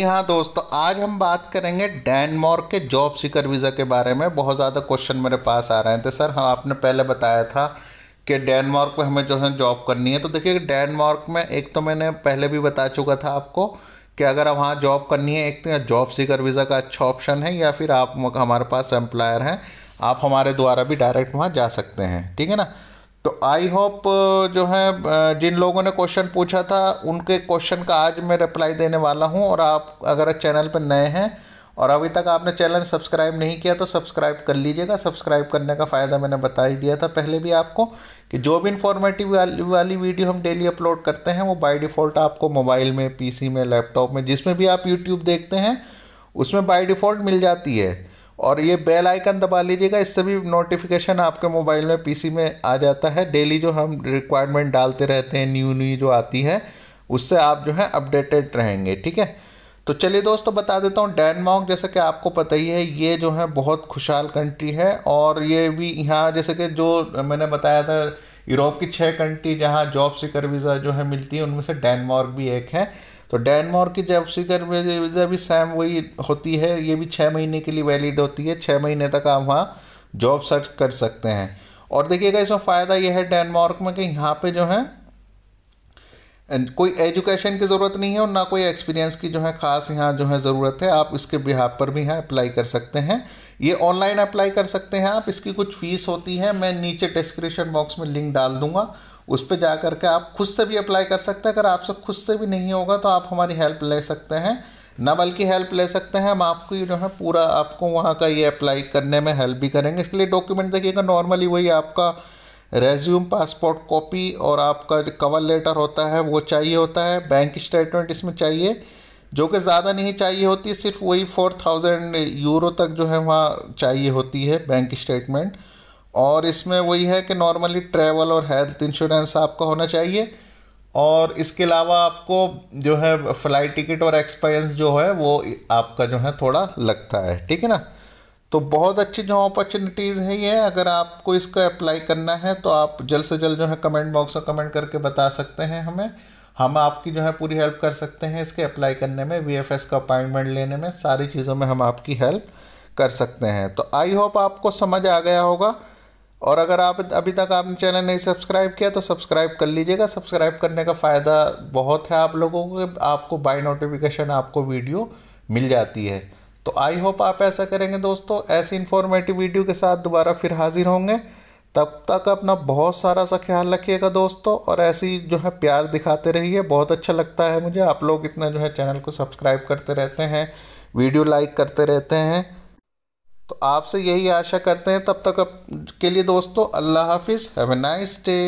जी हाँ दोस्तों तो आज हम बात करेंगे डेनमार्क के जॉब सीकर वीज़ा के बारे में बहुत ज़्यादा क्वेश्चन मेरे पास आ रहे थे तो सर हाँ आपने पहले बताया था कि डेनमार्क में हमें जो है जॉब करनी है तो देखिए डेनमार्क में एक तो मैंने पहले भी बता चुका था आपको कि अगर वहाँ जॉब करनी है एक तो जॉब सीकर वीज़ा का अच्छा ऑप्शन है या फिर आप हमारे पास एम्प्लॉयर हैं आप हमारे द्वारा भी डायरेक्ट वहाँ जा सकते हैं ठीक है ना तो आई होप uh, जो है uh, जिन लोगों ने क्वेश्चन पूछा था उनके क्वेश्चन का आज मैं रिप्लाई देने वाला हूँ और आप अगर चैनल पर नए हैं और अभी तक आपने चैनल सब्सक्राइब नहीं किया तो सब्सक्राइब कर लीजिएगा सब्सक्राइब करने का फ़ायदा मैंने बता ही दिया था पहले भी आपको कि जो भी इंफॉर्मेटिव वाली, वाली वीडियो हम डेली अपलोड करते हैं वो बाय डिफ़ॉल्ट आपको मोबाइल में पीसी में लैपटॉप में जिसमें भी आप यूट्यूब देखते हैं उसमें बाय डिफ़ॉल्ट मिल जाती है और ये बेल आइकन दबा लीजिएगा इससे भी नोटिफिकेशन आपके मोबाइल में पीसी में आ जाता है डेली जो हम रिक्वायरमेंट डालते रहते हैं न्यू न्यू जो आती है उससे आप जो है अपडेटेड रहेंगे ठीक है तो चलिए दोस्तों बता देता हूँ डेनमार्क जैसे कि आपको पता ही है ये जो है बहुत खुशहाल कंट्री है और ये भी यहाँ जैसे कि जो मैंने बताया था यूरोप की छः कंट्री जहाँ जॉब सिकर वीज़ा जो है मिलती है उनमें से डेनमार्क भी एक है तो डेनमार्क की जॉब सीकर वीज़ा भी सेम वही होती है ये भी छः महीने के लिए वैलिड होती है छः महीने तक आप वहाँ जॉब सर्च कर सकते हैं और देखिएगा इसमें फ़ायदा यह है डेनमार्क में कि यहाँ पे जो है कोई एजुकेशन की ज़रूरत नहीं है और ना कोई एक्सपीरियंस की जो है ख़ास यहाँ जो है ज़रूरत है आप इसके बिहार पर भी यहाँ अप्लाई कर सकते हैं ये ऑनलाइन अप्लाई कर सकते हैं आप इसकी कुछ फ़ीस होती है मैं नीचे डिस्क्रिप्शन बॉक्स में लिंक डाल दूँगा उस पर जा करके आप खुद से भी अप्लाई कर सकते हैं अगर आपसे खुद से भी नहीं होगा तो आप हमारी हेल्प ले सकते हैं ना बल्कि हेल्प ले सकते हैं हम आपको जो है पूरा आपको वहाँ का ये अप्लाई करने में हेल्प भी करेंगे इसके लिए डॉक्यूमेंट देखिएगा नॉर्मली वही आपका रेज्यूम पासपोर्ट कॉपी और आपका जो कवर लेटर होता है वो चाहिए होता है बैंक स्टेटमेंट इसमें चाहिए जो कि ज़्यादा नहीं चाहिए होती सिर्फ वही फोर थाउजेंड यूरो तक जो है वहाँ चाहिए होती है बैंक स्टेटमेंट और इसमें वही है कि नॉर्मली ट्रैवल और हेल्थ इंश्योरेंस आपका होना चाहिए और इसके अलावा आपको जो है फ़्लाइट टिकट और एक्सपेंस जो है वो आपका जो है थोड़ा लगता है ठीक है ना तो बहुत अच्छी जो अपॉर्चुनिटीज़ है ये अगर आपको इसका अप्लाई करना है तो आप जल्द से जल्द जो है कमेंट बॉक्स में कमेंट करके बता सकते हैं हमें हम आपकी जो है पूरी हेल्प कर सकते हैं इसके अप्लाई करने में वी का अपॉइंटमेंट लेने में सारी चीज़ों में हम आपकी हेल्प कर सकते हैं तो आई होप आपको समझ आ गया होगा और अगर आप अभी तक आपने चैनल नहीं सब्सक्राइब किया तो सब्सक्राइब कर लीजिएगा सब्सक्राइब करने का फ़ायदा बहुत है आप लोगों को आपको बाय नोटिफिकेशन आपको वीडियो मिल जाती है तो आई होप आप ऐसा करेंगे दोस्तों ऐसी इन्फॉर्मेटिव वीडियो के साथ दोबारा फिर हाजिर होंगे तब तक अपना बहुत सारा सा ख्याल रखिएगा दोस्तों और ऐसी जो है प्यार दिखाते रहिए बहुत अच्छा लगता है मुझे आप लोग इतना जो है चैनल को सब्सक्राइब करते रहते हैं वीडियो लाइक करते रहते हैं तो आपसे यही आशा करते हैं तब तक अप के लिए दोस्तों अल्लाह हाफिज़ हैव ए नाइस डे